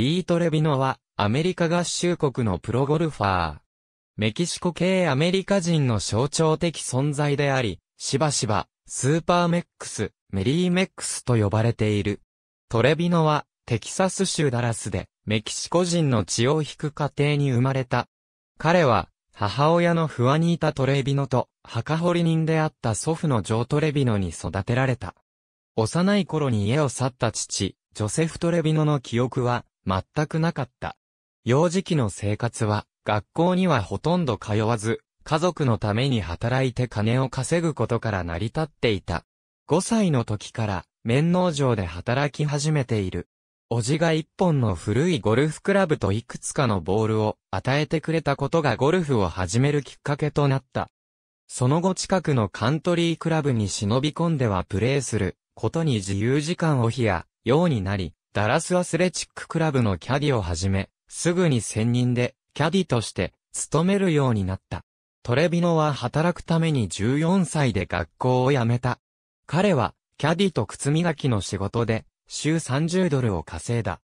ートレビノは、アメリカ合衆国のプロゴルファー。メキシコ系アメリカ人の象徴的存在であり、しばしば、スーパーメックス、メリーメックスと呼ばれている。トレビノは、テキサス州ダラスで、メキシコ人の血を引く家庭に生まれた。彼は、母親のフアニータ・トレビノと、墓掘り人であった祖父のジョー・トレビノに育てられた。幼い頃に家を去った父、ジョセフ・トレビノの記憶は、全くなかった。幼児期の生活は、学校にはほとんど通わず、家族のために働いて金を稼ぐことから成り立っていた。5歳の時から、面農場で働き始めている。おじが一本の古いゴルフクラブといくつかのボールを与えてくれたことがゴルフを始めるきっかけとなった。その後近くのカントリークラブに忍び込んではプレーすることに自由時間を冷やようになり、ダラスアスレチッククラブのキャディをはじめ、すぐに専任で、キャディとして、勤めるようになった。トレビノは働くために14歳で学校を辞めた。彼は、キャディと靴磨きの仕事で、週30ドルを稼いだ。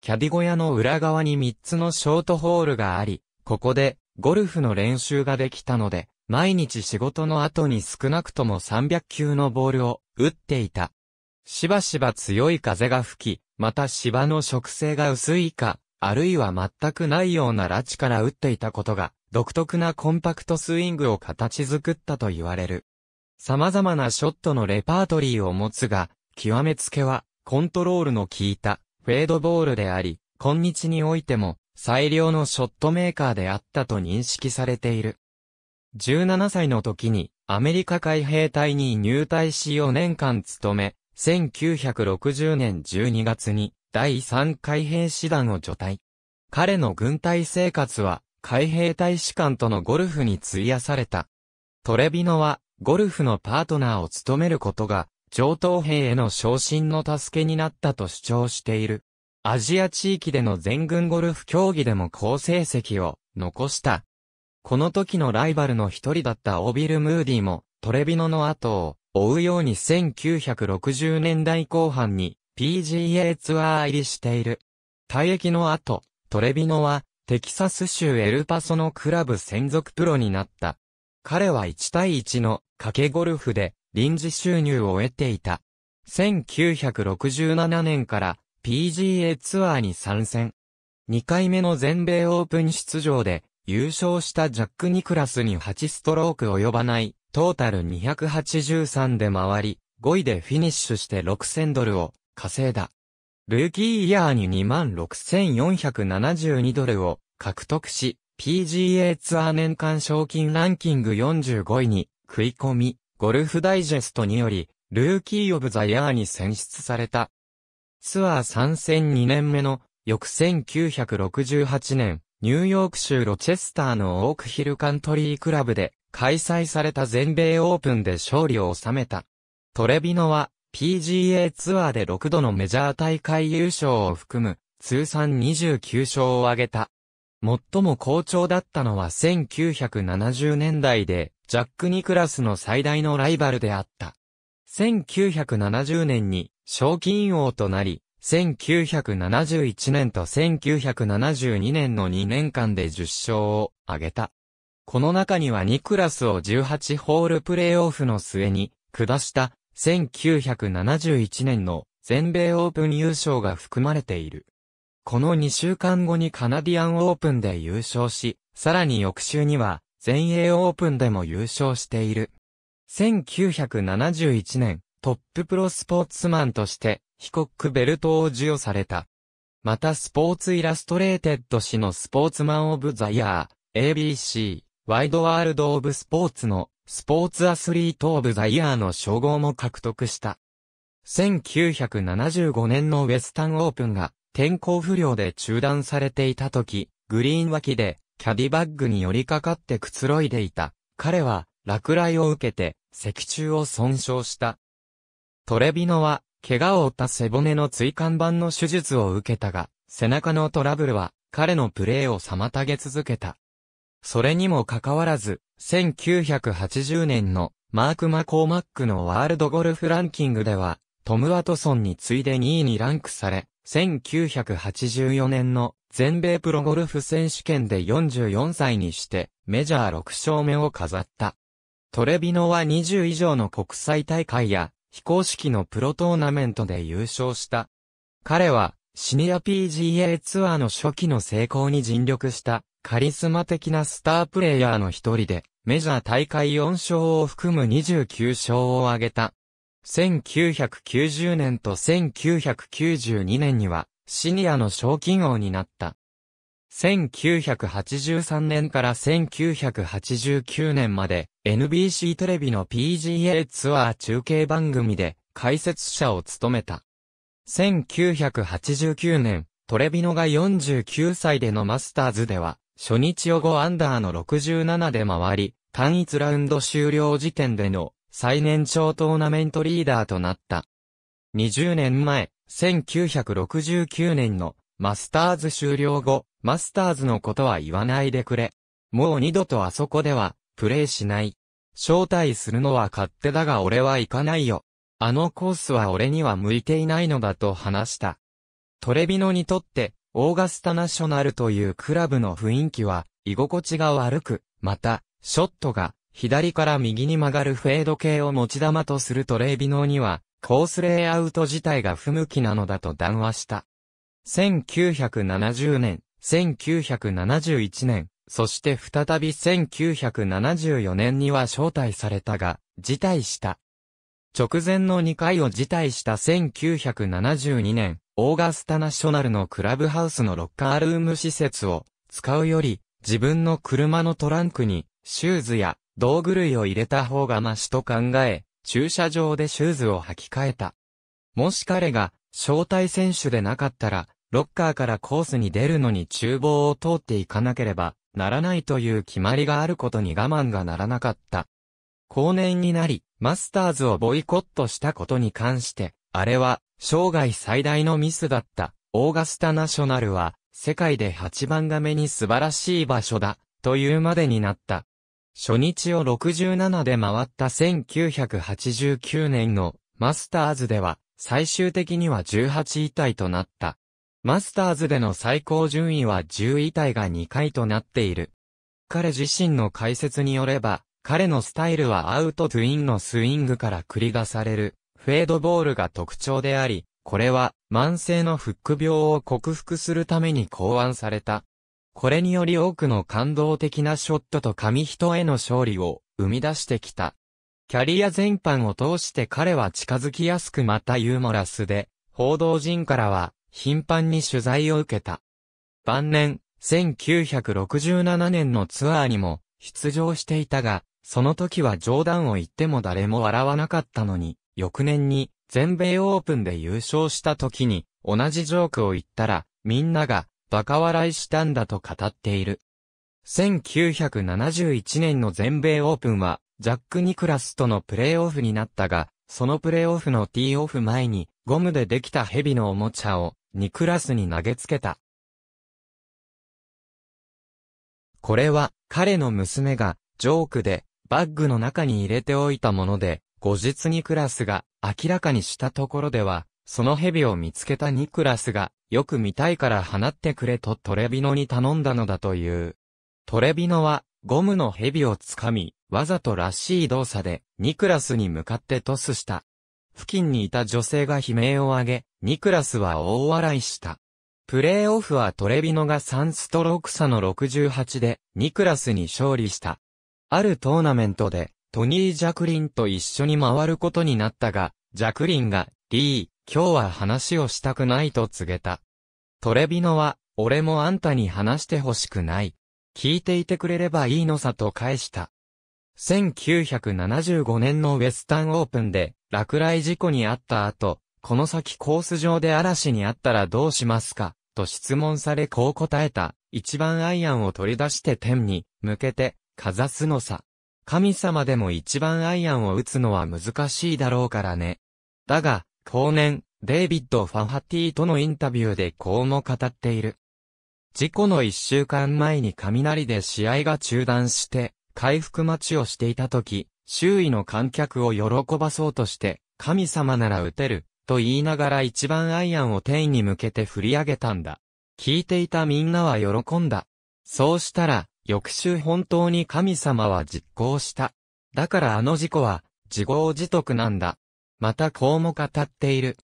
キャディ小屋の裏側に3つのショートホールがあり、ここで、ゴルフの練習ができたので、毎日仕事の後に少なくとも300球のボールを打っていた。しばしば強い風が吹き、また芝の植生が薄いか、あるいは全くないような拉致から打っていたことが、独特なコンパクトスイングを形作ったと言われる。様々なショットのレパートリーを持つが、極めつけは、コントロールの効いた、フェードボールであり、今日においても、最良のショットメーカーであったと認識されている。17歳の時に、アメリカ海兵隊に入隊し4年間勤め、1960年12月に第3海兵師団を除隊。彼の軍隊生活は海兵大使館とのゴルフに費やされた。トレビノはゴルフのパートナーを務めることが上等兵への昇進の助けになったと主張している。アジア地域での全軍ゴルフ競技でも好成績を残した。この時のライバルの一人だったオビル・ムーディもトレビノの後を追うように1960年代後半に PGA ツアー入りしている。退役の後、トレビノはテキサス州エルパソのクラブ専属プロになった。彼は1対1の賭けゴルフで臨時収入を得ていた。1967年から PGA ツアーに参戦。2回目の全米オープン出場で優勝したジャック・ニクラスに8ストローク及ばないトータル283で回り、5位でフィニッシュして6000ドルを稼いだ。ルーキーイヤーに26,472ドルを獲得し、PGA ツアー年間賞金ランキング45位に食い込み、ゴルフダイジェストにより、ルーキーオブザイヤーに選出された。ツアー参戦2年目の翌1968年、ニューヨーク州ロチェスターのオークヒルカントリークラブで開催された全米オープンで勝利を収めた。トレビノは PGA ツアーで6度のメジャー大会優勝を含む通算29勝を挙げた。最も好調だったのは1970年代でジャック・ニクラスの最大のライバルであった。1970年に賞金王となり、1971年と1972年の2年間で10勝を挙げた。この中にはニクラスを18ホールプレーオフの末に下した1971年の全米オープン優勝が含まれている。この2週間後にカナディアンオープンで優勝し、さらに翌週には全英オープンでも優勝している。1971年、トッププロスポーツマンとして、被告ベルトを授与された。またスポーツイラストレーテッド誌のスポーツマンオブザイヤー、ABC。ワイドワールド・オブ・スポーツのスポーツアスリート・オブ・ザ・イヤーの称号も獲得した。1975年のウェスタンオープンが天候不良で中断されていた時、グリーン脇でキャディバッグに寄りかかってくつろいでいた。彼は落雷を受けて脊柱を損傷した。トレビノは怪我を負った背骨の椎間板の手術を受けたが、背中のトラブルは彼のプレーを妨げ続けた。それにもかかわらず、1980年のマーク・マコーマックのワールドゴルフランキングでは、トム・ワトソンに次いで2位にランクされ、1984年の全米プロゴルフ選手権で44歳にして、メジャー6勝目を飾った。トレビノは20以上の国際大会や非公式のプロトーナメントで優勝した。彼はシニア PGA ツアーの初期の成功に尽力したカリスマ的なスタープレイヤーの一人で、メジャー大会4勝を含む29勝を挙げた。1990年と1992年には、シニアの賞金王になった。1983年から1989年まで NBC テレビの PGA ツアー中継番組で解説者を務めた。1989年、トレビノが49歳でのマスターズでは初日を5アンダーの67で回り、単一ラウンド終了時点での最年長トーナメントリーダーとなった。20年前、1969年のマスターズ終了後、マスターズのことは言わないでくれ。もう二度とあそこでは、プレイしない。招待するのは勝手だが俺は行かないよ。あのコースは俺には向いていないのだと話した。トレビノにとって、オーガスタナショナルというクラブの雰囲気は、居心地が悪く、また、ショットが、左から右に曲がるフェード系を持ち球とするトレービノーには、コースレイアウト自体が不向きなのだと談話した。1970年、1971年、そして再び1974年には招待されたが、辞退した。直前の2回を辞退した1972年、オーガスタナショナルのクラブハウスのロッカールーム施設を使うより、自分の車のトランクにシューズや道具類を入れた方がマシと考え、駐車場でシューズを履き替えた。もし彼が招待選手でなかったら、ロッカーからコースに出るのに厨房を通っていかなければならないという決まりがあることに我慢がならなかった。後年になり、マスターズをボイコットしたことに関して、あれは生涯最大のミスだった、オーガスタナショナルは、世界で8番が目に素晴らしい場所だ、というまでになった。初日を67で回った1989年のマスターズでは、最終的には18位体となった。マスターズでの最高順位は10位体が2回となっている。彼自身の解説によれば、彼のスタイルはアウトトゥインのスイングから繰り出されるフェードボールが特徴であり、これは慢性のフック病を克服するために考案された。これにより多くの感動的なショットと紙一重の勝利を生み出してきた。キャリア全般を通して彼は近づきやすくまたユーモラスで、報道陣からは頻繁に取材を受けた。晩年、1967年のツアーにも出場していたが、その時は冗談を言っても誰も笑わなかったのに、翌年に全米オープンで優勝した時に同じジョークを言ったらみんながバカ笑いしたんだと語っている。1971年の全米オープンはジャック・ニクラスとのプレーオフになったが、そのプレーオフのティーオフ前にゴムでできた蛇のおもちゃをニクラスに投げつけた。これは彼の娘がジョークでバッグの中に入れておいたもので、後日ニクラスが明らかにしたところでは、その蛇を見つけたニクラスが、よく見たいから放ってくれとトレビノに頼んだのだという。トレビノは、ゴムの蛇をつかみ、わざとらしい動作で、ニクラスに向かってトスした。付近にいた女性が悲鳴を上げ、ニクラスは大笑いした。プレーオフはトレビノが3ストローク差の68で、ニクラスに勝利した。あるトーナメントで、トニー・ジャクリンと一緒に回ることになったが、ジャクリンが、リー、今日は話をしたくないと告げた。トレビノは、俺もあんたに話してほしくない。聞いていてくれればいいのさと返した。1975年のウェスタンオープンで落雷事故にあった後、この先コース上で嵐にあったらどうしますかと質問されこう答えた、一番アイアンを取り出して天に向けてかざすのさ。神様でも一番アイアンを打つのは難しいだろうからね。だが、後年、デイビッド・ファンハティとのインタビューでこうも語っている。事故の一週間前に雷で試合が中断して、回復待ちをしていた時、周囲の観客を喜ばそうとして、神様なら打てる、と言いながら一番アイアンを天に向けて振り上げたんだ。聞いていたみんなは喜んだ。そうしたら、翌週本当に神様は実行した。だからあの事故は、自業自得なんだ。またこうも語っている。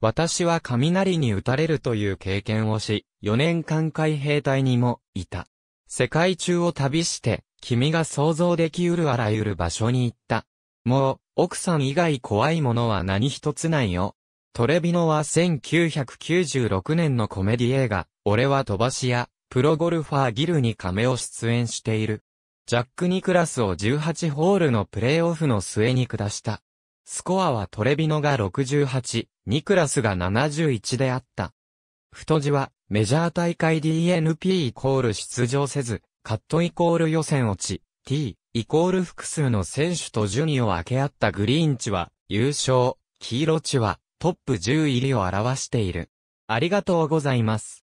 私は雷に打たれるという経験をし、4年間海兵隊にも、いた。世界中を旅して、君が想像できうるあらゆる場所に行った。もう、奥さん以外怖いものは何一つないよ。トレビノは1996年のコメディ映画、俺は飛ばし屋プロゴルファーギルに亀を出演している。ジャック・ニクラスを18ホールのプレーオフの末に下した。スコアはトレビノが68、ニクラスが71であった。太字は、メジャー大会 DNP イコール出場せず、カットイコール予選落ち、T イコール複数の選手と順位を分け合ったグリーン地は、優勝、黄色地は、トップ10入りを表している。ありがとうございます。